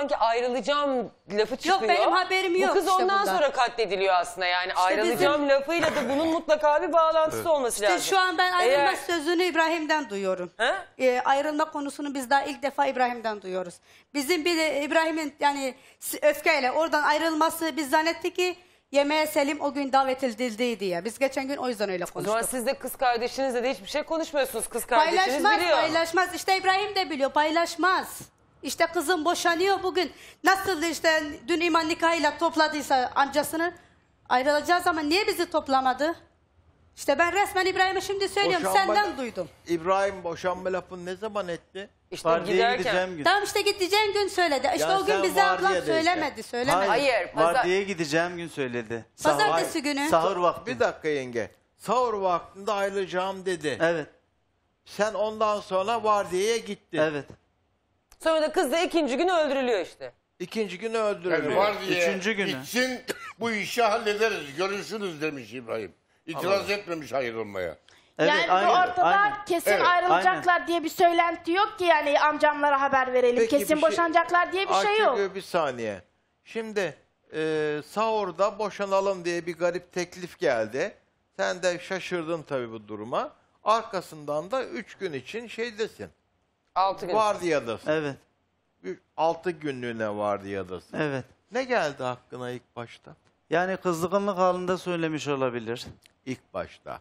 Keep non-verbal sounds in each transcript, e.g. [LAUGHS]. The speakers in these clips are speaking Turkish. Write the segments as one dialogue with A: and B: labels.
A: sanki ayrılacağım lafı çıkıyor. Yok benim haberim yok. Bu kız ondan bundan. sonra katlediliyor aslında yani işte ayrılacağım bizim... lafıyla da bunun mutlaka bir bağlantısı evet. olması işte lazım. İşte şu an ben ayrılma Eğer... sözünü İbrahim'den duyuyorum. He?
B: Ee, ayrılma konusunu biz daha ilk defa İbrahim'den duyuyoruz. Bizim bir de İbrahim'in yani öfkeyle oradan ayrılması biz zannettik ki yemeğe Selim o gün davet edildi diye. Biz geçen gün o yüzden öyle konuştuk. O zaman siz de kız kardeşinizle de hiçbir şey konuşmuyorsunuz. Kız kardeşiniz paylaşmaz, biliyor. Paylaşmaz paylaşmaz. İşte İbrahim de biliyor paylaşmaz. İşte kızım boşanıyor bugün. Nasıl işte dün iman nikahıyla topladıysa amcasını ayrılacağız ama niye bizi toplamadı? İşte ben resmen İbrahim'e şimdi söylüyorum Boşanma- senden
A: duydum.
C: İbrahim boşanma lafını ne zaman etti? İşte giderken. gideceğim gün. Tamam
B: işte gideceğim gün söyledi. İşte Ya o gün bize ablam söylemedi söylemedi. Hayır, pazar-
D: gideceğim gün söyledi.
C: Sahur- Pazartesi günü. Sahur vakti. Bir dakika yenge. Sahur vaktinde ayrılacağım dedi. Evet. Sen ondan sonra vardiyaya gittin.
D: Evet.
A: Sonra da kız da ikinci gün öldürülüyor işte.
C: İkinci günü öldürülüyor. Yani var diye Üçüncü günü. gitsin, bu işi hallederiz görürsünüz demiş İbrahim. İtiraz etmemiş ayrılmaya. Evet, yani aynen, bu ortada aynen. kesin Evet, ayrılacaklar
E: diye bir söylenti yok ki yani amcamlara haber verelim. Peki kesin şey- boşanacaklar diye bir şey yok. diyor,
C: bir saniye. Şimdi e, sahurda boşanalım diye bir garip teklif geldi. Sen de şaşırdın tabii bu duruma. Arkasından da üç gün için şeydesin.
A: Altı gün. Vardiyadasın.
C: Evet, Bir Altı günlüğüne vardiyadasın. evet. Ne geldi hakkına ilk başta?
D: Yani kızgınlık halinde
C: söylemiş olabilir. İlk başta.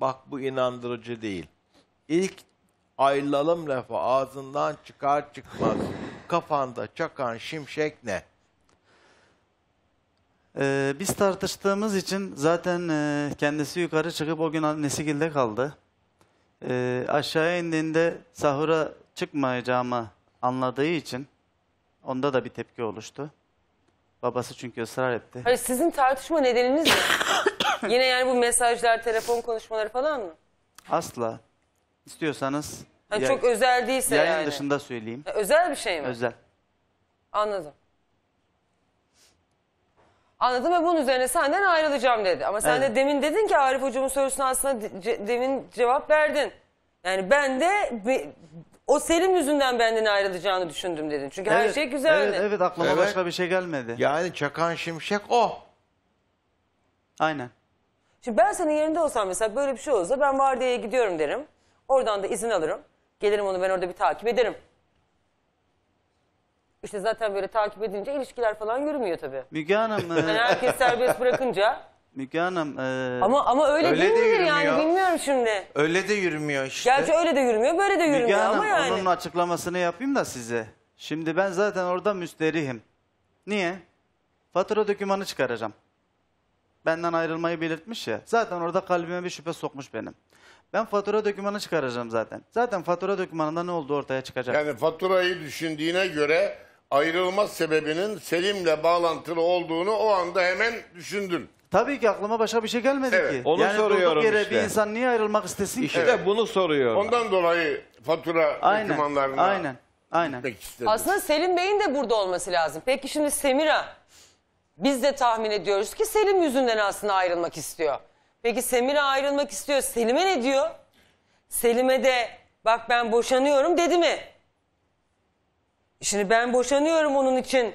C: Bak bu inandırıcı değil. İlk ayrılalım lafı ağzından çıkar çıkmaz [LAUGHS] kafanda çakan
D: şimşek ne? Ee, biz tartıştığımız için zaten e, kendisi yukarı çıkıp o gün Nesigil'de kaldı. Ee, aşağıya indiğinde sahura çıkmayacağımı anladığı için onda da bir tepki oluştu. Babası çünkü ısrar etti. Hayır
A: sizin tartışma nedeniniz ne? [COUGHS] Yine yani bu mesajlar, telefon konuşmaları falan mı?
D: Asla. İstiyorsanız Hani çok özel değilse yayın yani. dışında söyleyeyim. Ha,
A: Özel bir şey mi? Özel. Anladım. Anladım ve bunun üzerine senden ayrılacağım dedi. Ama sen Evet. de demin dedin ki Arif hocamın sorusuna aslında ce- demin cevap verdin. Yani ben de be- o Selim yüzünden benden ayrılacağını düşündüm dedin. Çünkü her şey güzeldi. Evet evet aklıma Evet. başka
C: bir şey gelmedi. Yani çakan şimşek o. Aynen.
A: Şimdi ben senin yerinde olsam mesela böyle bir şey olsa ben vardiyaya gidiyorum derim. Oradan da izin alırım. Gelirim onu ben orada bir takip ederim. İşte zaten böyle takip edince ilişkiler falan yürümüyor tabii.
D: Müge Hanım Yani e, herkes serbest
A: bırakınca
D: Müge Hanım. E, Ama ama öyle, öyle değil de midir yani yürümüyor.
A: bilmiyorum şimdi.
D: Öyle de yürümüyor işte. Gerçi öyle de yürümüyor, böyle de yürümüyor Müge Hanım ama yani. onun açıklamasını yapayım da size. Şimdi ben zaten orada müsterihim. Niye? Fatura dokümanı çıkaracağım. Benden ayrılmayı belirtmiş ya. Zaten orada kalbime bir şüphe sokmuş benim. Ben fatura dokümanı çıkaracağım zaten. Zaten fatura dokümanında ne oldu ortaya çıkacak. Yani faturayı düşündüğüne göre ayrılma sebebinin Selim'le bağlantılı olduğunu o anda hemen düşündün. Tabii ki aklıma başka bir şey gelmedi Evet, ki. onu yani durduk soruyorum yere işte. bir insan niye ayrılmak istesin ki? İşte bunu soruyorum. Ondan dolayı fatura Aynen. Aynen. Aynen. istedim. Aslında
A: Selim Bey'in de burada olması lazım. Peki şimdi Semira, biz de tahmin ediyoruz ki Selim yüzünden aslında ayrılmak istiyor. Peki Semira ayrılmak istiyor. Selim'e ne diyor? Selim'e de bak ben boşanıyorum dedi mi? Şimdi ben boşanıyorum onun için,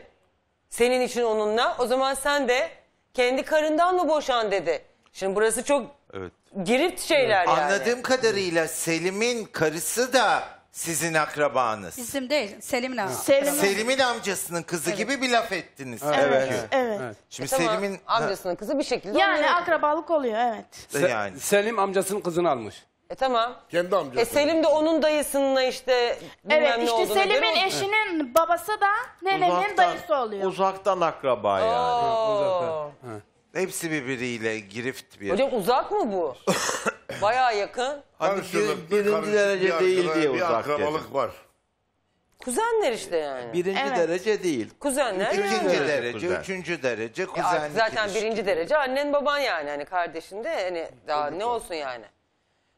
A: senin için onunla. O zaman sen de kendi karından mı boşan dedi. Şimdi burası çok evet. girip şeyler evet. yani. Anladığım kadarıyla Selim'in
C: karısı da sizin akrabanız.
B: Bizim değil, Selim'in amcası. Selim'in Selim
C: amcasının kızı evet. gibi bir laf ettiniz. Evet. Evet. evet. Şimdi e, Selim'in
A: amcasının kızı bir şekilde Yani onları... akrabalık oluyor evet.
C: E Se yani Selim amcasının kızını almış. E tamam. Kendi amcası. E Selim de
A: onun dayısınınla işte Evet işte Selim'in o-
E: eşinin babası da nene'nin
A: dayısı oluyor.
C: Uzaktan akraba yani. Oo. Hepsi birbiriyle girift bir. Hocam
A: uzak mı bu? [LAUGHS] Baya yakın.
C: Hani bir- birinci derece bir değil akraba- diye bir uzak akrabalık var.
A: Kuzenler işte e, yani. Birinci Evet.
C: derece değil. Kuzenler İkinci derece, derece, kuzen. üçüncü derece E kuzenlik zaten
A: birinci derece annen baban yani hani kardeşin de hani daha ne olsun yani.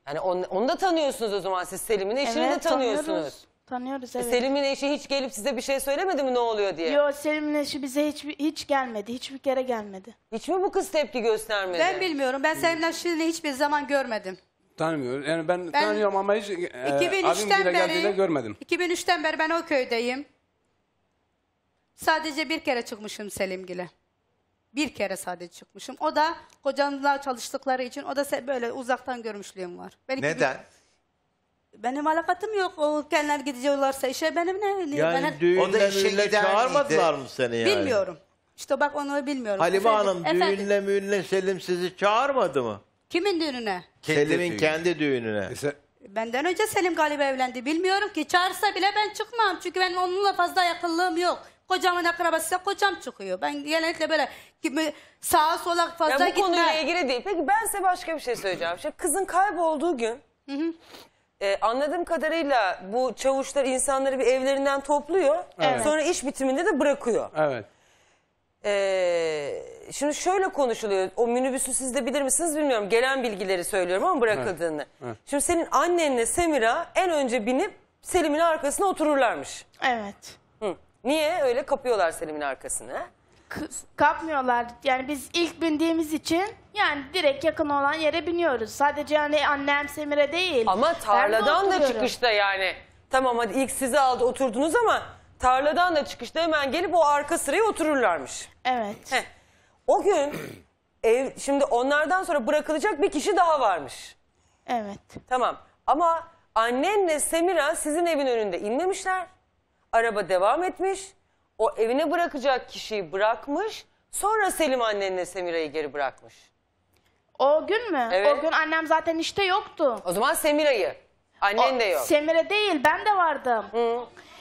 A: Yani on, onu da tanıyorsunuz o zaman siz Selim'in eşini de tanıyorsunuz. Tanıyoruz,
E: tanıyoruz e, evet. Selim'in
A: eşi hiç gelip size bir şey söylemedi mi ne oluyor diye? Yo Selim'in eşi bize hiç hiç gelmedi. Hiçbir kere gelmedi. Hiç mi bu kız tepki göstermedi?
B: Ben bilmiyorum. Ben Selim'den Şirin'i hiçbir zaman görmedim.
E: Tanımıyorum. Yani ben, tanıyorum ama hiç e, abim
B: 2003'ten beri görmedim. 2003'ten beri ben o köydeyim. Sadece bir kere çıkmışım Selimgil'e bir kere sadece çıkmışım. O da kocamla çalıştıkları için o da böyle uzaktan görmüşlüğüm var. Benimki Neden? Benim alakatım yok. O kendiler gidiyorlarsa işe benim ne? niye- Yani ben- düğünden O çağırmadılar
C: mı seni yani? Bilmiyorum.
B: İşte bak onu bilmiyorum. Halime Hanım efendim,
C: düğünle müğünle Selim sizi çağırmadı mı?
B: Kimin düğününe? Selim'in
C: kendi düğününe.
B: E Benden önce Selim galiba evlendi. Bilmiyorum ki çağırsa bile ben çıkmam. Çünkü benim onunla fazla yakınlığım yok. Kocamın akrabası kocam çıkıyor. Ben genellikle böyle gibi sağa sola Ya fazla bu gitmem. konuyla ilgili
A: değil. Peki ben size başka bir şey söyleyeceğim. Şimdi kızın kaybolduğu gün e, anladığım kadarıyla bu çavuşlar insanları bir evlerinden topluyor. Evet. Sonra iş bitiminde de bırakıyor. Evet. E, şimdi şöyle konuşuluyor. O minibüsü siz de bilir misiniz bilmiyorum. Gelen bilgileri söylüyorum ama bırakıldığını. evet. Şimdi senin annenle Semira en önce binip Selim'in arkasına otururlarmış. Evet. Niye öyle kapıyorlar Selim'in arkasını?
E: Kız- kapmıyorlar. Yani biz ilk bindiğimiz için yani direkt yakın olan yere biniyoruz. Sadece yani annem Semire değil. Ama tarladan da çıkışta
A: yani. Tamam hadi ilk sizi aldı oturdunuz ama tarladan da çıkışta hemen gelip o arka sıraya otururlarmış. Evet. Heh. O gün [CLEARS THROAT] ev, şimdi onlardan sonra bırakılacak bir kişi daha varmış. Evet. Tamam ama annenle Semira sizin evin önünde inmemişler. Araba devam etmiş. O evine bırakacak kişiyi bırakmış. Sonra Selim annenle Semira'yı geri bırakmış. O gün mü? Evet. O gün annem zaten işte yoktu. O zaman Semira'yı. Annen O- de yok.
E: Semira değil ben de vardım. Hı.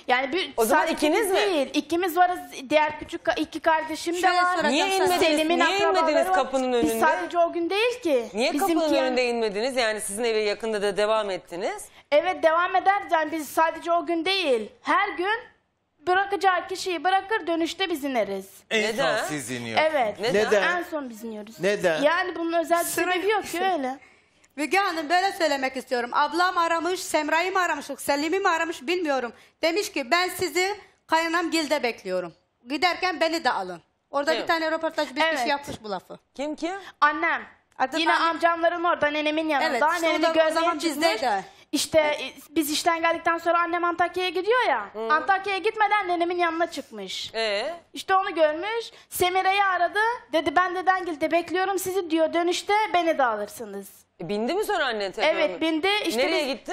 E: Yani bir O zaman ikiniz mi? değil. İkimiz varız. Diğer küçük iki kardeşim Şöyle de var. Niye inmediniz? Niye akrabaları inmediniz var. kapının Biz sadece o gün değil ki. Niye kapının Bizimki önünde
A: inmediniz? Yani sizin eve yakında da devam ettiniz.
E: Evet devam eder. Yani biz sadece o gün değil. Her gün bırakacağı kişiyi bırakır
B: dönüşte biz ineriz. En Neden? son siz iniyor. Evet. Neden? Neden? En son biz iniyoruz.
E: Neden? Yani
B: bunun özel bir sebebi yok ki şey- öyle. Müge Hanım böyle söylemek istiyorum. Ablam aramış, Semra'yı mı aramış, Selim'i mi aramış bilmiyorum. Demiş ki ben sizi kaynanam gilde bekliyorum. Giderken beni de alın. Orada Evet. bir tane röportaj bir kişi yapmış bu lafı. Kim kim? Annem. Adı Yine anne- amcamların orada nenemin yanında. Evet, işte o da- o bizde İşte e,
E: biz işten geldikten sonra annem Antakya'ya gidiyor ya. Antakya'ya gitmeden nenemin yanına çıkmış. Ee? İşte onu görmüş. Semire'yi aradı. Dedi ben dedengilde bekliyorum sizi diyor. Dönüşte beni de alırsınız. E, bindi
A: mi sonra annen tekrar? Evet bindi. İşte Nereye biz, gitti?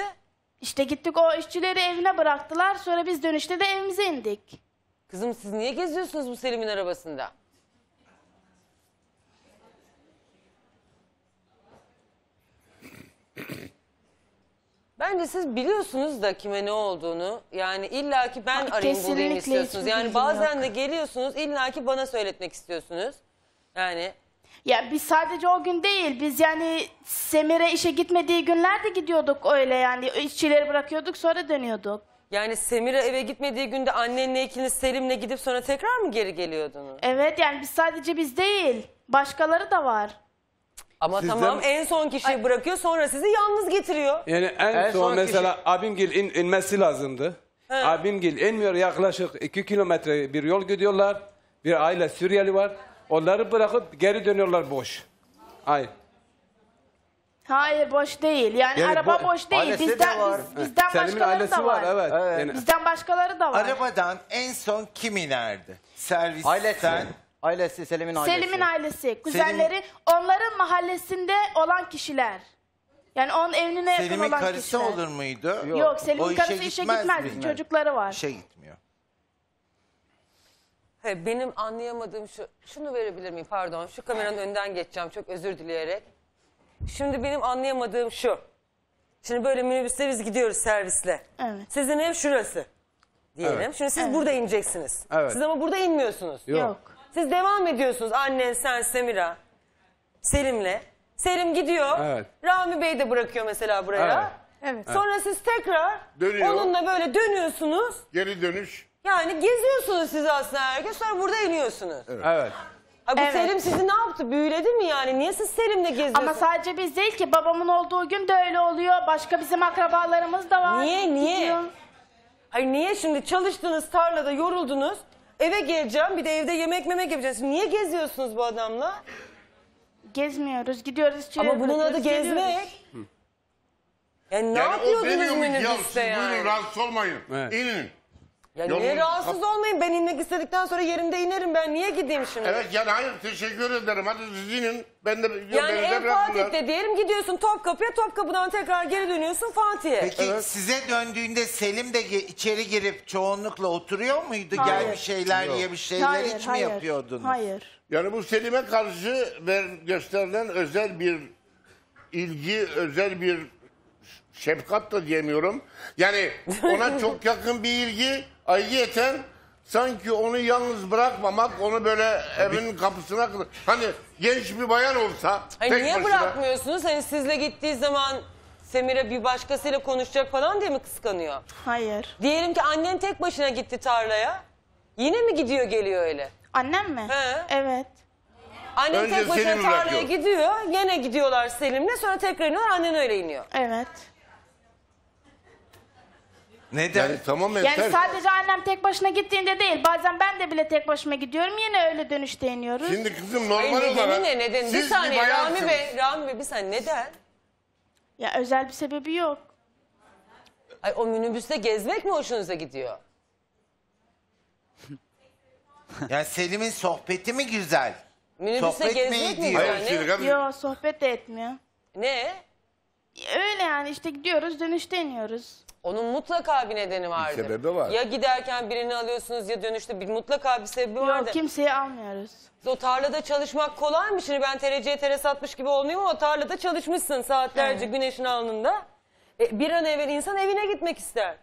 E: İşte gittik o işçileri evine bıraktılar. Sonra biz dönüşte de evimize indik. Kızım siz niye
A: geziyorsunuz bu Selim'in arabasında? Bence siz biliyorsunuz da kime ne olduğunu. Yani illaki ben Ay, arayayım bulayım istiyorsunuz. Yani bazen yok. de geliyorsunuz illaki bana söyletmek istiyorsunuz. Yani ya biz sadece o
E: gün değil, biz yani Semir'e işe gitmediği günlerde gidiyorduk öyle yani. işçileri bırakıyorduk sonra dönüyorduk.
A: Yani Semir'e eve gitmediği günde annenle ikiniz Selim'le gidip sonra tekrar mı geri geliyordunuz?
E: Evet yani biz sadece biz değil, başkaları da var.
A: Ama Sizden- tamam en son kişiyi bırakıyor sonra sizi yalnız getiriyor. Yani en, En son, son mesela abimgil in, inmesi lazımdı. Abimgil inmiyor yaklaşık iki kilometre bir yol gidiyorlar. Bir aile Suriyeli var. Onları bırakıp geri dönüyorlar boş. Hayır.
E: Hayır boş değil. Yani, Yani araba bo- boş değil. ailesi de Bizden biz- bizden başkaları da var. var. evet.
C: Evet. Yani Bizden
E: başkaları da var.
C: Arabadan en son kim inerdi? Servisten. Ailesi. Ailesi Selim'in ailesi. Selim'in
E: ailesi, kuzenleri, onların mahallesinde olan kişiler. Yani onun evine yakın Selim'in olan karısı olur muydu? Yok, Selim'in O işe karısı işe gitmez gitmez. Çocukları var. İşe gitmiyor.
A: He, benim anlayamadığım şu, şunu verebilir miyim pardon şu kameranın önden geçeceğim çok özür dileyerek. Şimdi benim anlayamadığım şu. Şimdi böyle minibüste biz gidiyoruz servisle. Evet. Sizin ev şurası diyelim. Evet. Şimdi siz burada ineceksiniz. Evet. Siz ama burada inmiyorsunuz. Yok. Yok. Siz devam ediyorsunuz annen sen Semira. Selim'le. Selim gidiyor. Evet. Rami Bey de bırakıyor mesela buraya. Evet. Evet. Sonra siz tekrar Dönüyor. onunla böyle dönüyorsunuz.
B: Geri dönüş.
A: Yani geziyorsunuz siz aslında her gün sonra burada iniyorsunuz. Evet. Ha, bu Evet. Selim sizi ne yaptı? Büyüledi mi yani? Niye siz Selim'le
E: geziyorsunuz? Ama sadece biz değil ki babamın olduğu gün de öyle oluyor. Başka bizim akrabalarımız da var.
A: Niye, niye? Gidiyor. Hayır niye şimdi çalıştınız tarlada yoruldunuz. Eve geleceğim bir de evde yemek memek yapacağız. Niye geziyorsunuz bu adamla? Gezmiyoruz, gidiyoruz. Ama bunun adı gezmek. Yani ne Yani o yapıyordunuz demiyor mu ya
C: yani? buyurun rahatsız olmayın. Evet. İnin. Ya Yolun- niye rahatsız
A: olmayın? Ben inmek istedikten sonra yerimde inerim. Ben niye gideyim şimdi? Evet
C: yani hayır teşekkür ederim. Hadi siz inin. Ben de yani ben de en bırakın ya.
A: Fatih'te diyelim gidiyorsun Topkapı'ya. Topkapı'dan tekrar geri dönüyorsun Fatih'e. Peki size
C: döndüğünde Selim de içeri girip çoğunlukla oturuyor muydu? Gel bir şeyler ye bir şeyler iç mi yapıyordunuz? Hayır. Yani bu Selim'e karşı ver, gösterilen özel bir ilgi, özel bir şefkat da diyemiyorum. Yani ona [LAUGHS] çok yakın bir ilgi ayrıyeten sanki onu yalnız bırakmamak, onu böyle evin kapısına kadar- hani genç bir bayan olsa Ay
A: tek niye başına- bırakmıyorsunuz? Hani sizle gittiği zaman Semira bir başkasıyla konuşacak falan diye mi kıskanıyor? Hayır. Diyelim ki annen tek başına gitti tarlaya. Yine mi gidiyor geliyor öyle? Annem mi? He. Evet. Annen Önce tek başına Selim tarlaya gidiyor. Yine gidiyorlar Selim'le sonra tekrar iniyorlar annen öyle iniyor. Evet.
C: Neden? Yani tamamen Yani sadece
E: annem tek başına gittiğinde değil. Bazen ben de bile tek başıma gidiyorum. Yine öyle dönüşte iniyoruz. Şimdi kızım normal Hayır, olarak nedeni ne neden? bir saniye Rami Bey,
A: Rami Bey bir saniye neden? Ya özel bir sebebi yok. Ay o minibüste gezmek mi hoşunuza gidiyor?
C: Ya Selim'in sohbeti mi güzel? Minibüste gezmek mi neydi? güzel? Hayır, şimdi Ne? Yok
E: sohbet de etmiyor. Ne? Öyle yani işte gidiyoruz dönüşte iniyoruz.
A: Onun mutlaka bir nedeni vardır. Bir sebebi var. Ya giderken birini alıyorsunuz ya dönüşte bir mutlaka bir sebebi Yok, vardır. Yok kimseyi almıyoruz. O tarlada çalışmak kolay mı? Şimdi ben tereciye tere satmış gibi olmuyor ama o tarlada çalışmışsın saatlerce evet. güneşin alnında. E, bir an evvel insan evine gitmek ister.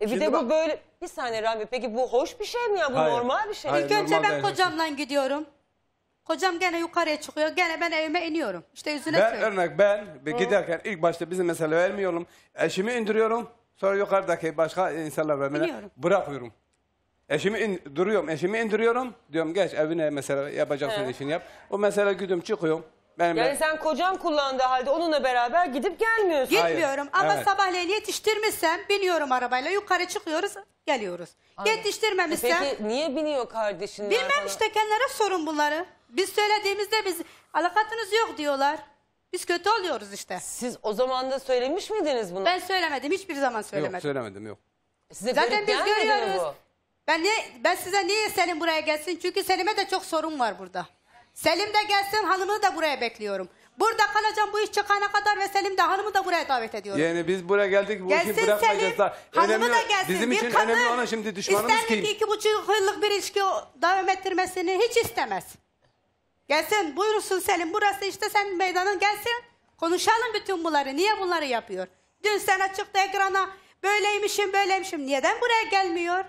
A: E bir de bu böyle... Bir saniye Rahmi peki bu hoş bir şey mi ya? Bu Hayır. normal bir şey mi? Hayır, İlk önce ben kocamla
B: gidiyorum. Hocam gene yukarıya çıkıyor. Gene ben evime iniyorum. İşte yüzüne Ben sürüyorum.
C: örnek ben bir giderken ilk başta bizim mesela vermiyorum. Eşimi indiriyorum. Sonra yukarıdaki başka insanlar vermeye Biliyorum. bırakıyorum. Eşimi in, duruyorum, eşimi indiriyorum. Diyorum geç evine mesela yapacaksın He. işini yap. O mesela gidiyorum çıkıyorum. Benimle
B: Yani
A: sen kocan kullandığı halde onunla beraber gidip gelmiyorsun. Hayır. Gitmiyorum ama Evet. sabahleyin
B: yetiştirmişsem biniyorum arabayla yukarı çıkıyoruz geliyoruz. Yetiştirmemişsem e Peki niye biniyor kardeşin? bilmem işte kendileri sorun bunları. Biz söylediğimizde biz alakatınız yok diyorlar. Biz kötü oluyoruz işte. Siz o zaman da söylemiş miydiniz bunu? Ben söylemedim. Hiçbir zaman söylemedim. Yok söylemedim yok. Size Zaten biz görüyoruz. Ben ne ben size niye Selim buraya gelsin? Çünkü Selim'e de çok sorun var burada. Selim de gelsin, hanımı da buraya bekliyorum. Burada kalacağım bu iş çıkana kadar ve Selim de hanımı da buraya davet ediyorum. Yani
C: biz buraya geldik bu işi Gelsin
B: bırakmayacağız Selim, da. hanımı da gelsin. Bizim bir için kadın önemli olan
A: şimdi düşmanımız ister ki. ki
B: iki buçuk yıllık bir ilişki devam ettirmesini hiç istemez. Gelsin buyursun Selim burası işte senin meydanın gelsin. Konuşalım bütün bunları. Niye bunları yapıyor? Dün sana çıktı ekrana böyleymişim böyleymişim. Neden buraya gelmiyor?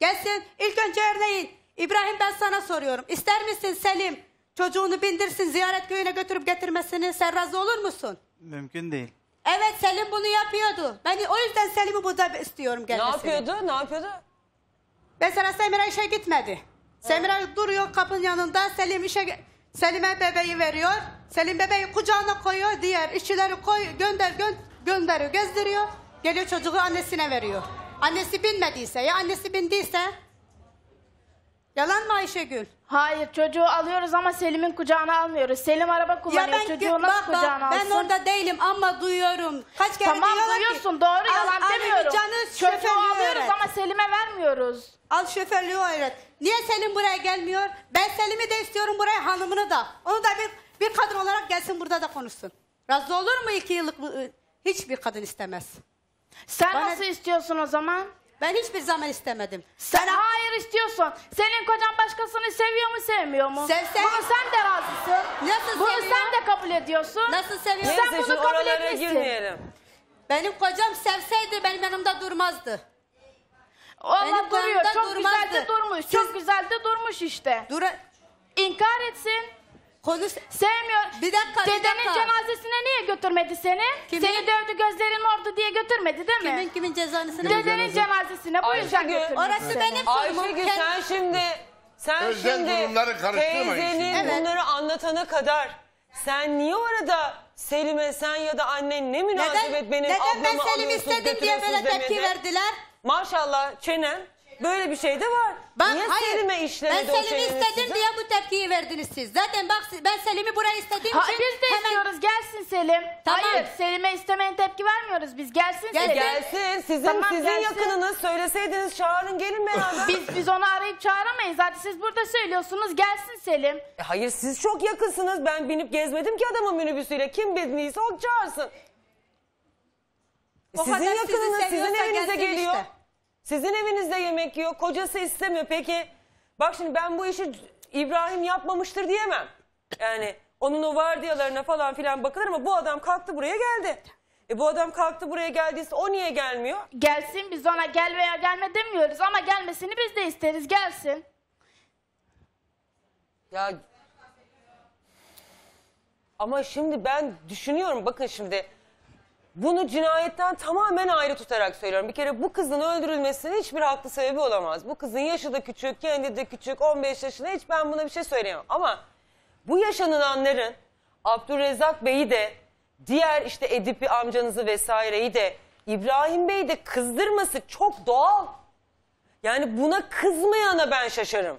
B: Gelsin ilk önce örneğin İbrahim ben sana soruyorum. İster misin Selim çocuğunu bindirsin ziyaret köyüne götürüp getirmesini sen razı olur musun?
D: Mümkün değil.
B: Evet Selim bunu yapıyordu. Ben o yüzden Selim'i burada istiyorum Ne yapıyordu? Ne yapıyordu? Mesela Semir Ayşe gitmedi. Semra duruyor kapının yanında. Selim işe Selim'e bebeği veriyor. Selim bebeği kucağına koyuyor. Diğer işçileri koy gönder gö gönderiyor, gezdiriyor. Geliyor çocuğu annesine veriyor. Annesi binmediyse ya annesi bindiyse
E: Yalan mı Ayşegül? Hayır çocuğu alıyoruz ama Selim'in kucağına almıyoruz. Selim araba kullanıyor çocuğu nasıl bak, kucağına bak, alsın? Ben orada
B: değilim ama duyuyorum. Kaç kere tamam, duyuyorsun ki, doğru yalan al, demiyorum. Canı çocuğu alıyoruz öğret. ama Selim'e vermiyoruz. Al şoförlüğü öğret. Niye Selim buraya gelmiyor? Ben Selim'i de istiyorum buraya hanımını da. Onu da bir, bir kadın olarak gelsin burada da konuşsun. Razı olur mu iki yıllık ıı, hiçbir kadın istemez. Sen Bana... nasıl istiyorsun o zaman? Ben hiçbir zaman istemedim. Sen hayır istiyorsun.
E: Senin kocan başkasını seviyor mu sevmiyor mu? Sevse- Bunu sen de razısın. Nasıl Bunu seviyor? sen
B: de kabul ediyorsun. Nasıl seviyor? Sen bunu kabul oralara etmişsin. benim kocam sevseydi benim yanımda durmazdı. Benim Valla duruyor. Çok güzel durmazdı. de durmuş. Siz-
E: Çok güzel durmuş işte. Dura İnkar etsin. Konuş. Sevmiyor. Bir dakika, bir Dedenin dakika. cenazesine niye götürmedi seni? Kimin? Seni dövdü gözlerin mordu diye götürmedi
A: değil mi? Kimin kimin cezanesine? Dedenin cenazesine bu Ayşegül. yüzden götürmedi. Orası seni. benim sorumum. Ayşegül Kend- sen şimdi sen Özel şimdi durumları karıştırma teyzenin işin. Evet. bunları anlatana kadar sen niye orada Selim'e sen ya da annen ne münasebet Neden, benim neden ablamı ben Selim istedim diye böyle tepki verdiler? Maşallah çenem Böyle bir şey de var. Ben, Niye hayır, Selim'e işlemedi Ben o Selim'i istedim size? diye
B: bu tepkiyi verdiniz siz. Zaten bak ben Selim'i buraya istediğim
E: Ha, için biz de hemen istiyoruz gelsin Selim. Tamam. Hayır Selim'e istemeyen tepki vermiyoruz biz gelsin Gel- Selim. Gelsin. Sizin Tamam, sizin gelsin. yakınınız.
A: Söyleseydiniz çağırın gelin mi? Biz biz onu arayıp çağıramayız. Zaten siz burada söylüyorsunuz gelsin Selim. E, Hayır siz çok yakınsınız. Ben binip gezmedim ki adamın minibüsüyle. Kim bindiyse o çağırsın. O Sizin yakınınız sizin seviyorsa evinize geliyor. işte. Sizin evinizde yemek yiyor. Kocası istemiyor. Peki bak şimdi ben bu işi İbrahim yapmamıştır diyemem. Yani onun o vardiyalarına falan filan bakılır ama bu adam kalktı buraya geldi. E bu adam kalktı buraya geldiyse o niye gelmiyor? Gelsin biz ona gel veya gelme demiyoruz ama gelmesini biz de isteriz gelsin. Ya ama şimdi ben düşünüyorum bakın şimdi bunu cinayetten tamamen ayrı tutarak söylüyorum. Bir kere bu kızın öldürülmesinin hiçbir haklı sebebi olamaz. Bu kızın yaşı da küçük, kendi de küçük, 15 yaşında hiç ben buna bir şey söyleyemem. Ama bu yaşanılanların Abdurrezzak Bey'i de diğer işte Edip'i amcanızı vesaireyi de İbrahim Bey'i de kızdırması çok doğal. Yani buna kızmayana ben şaşarım.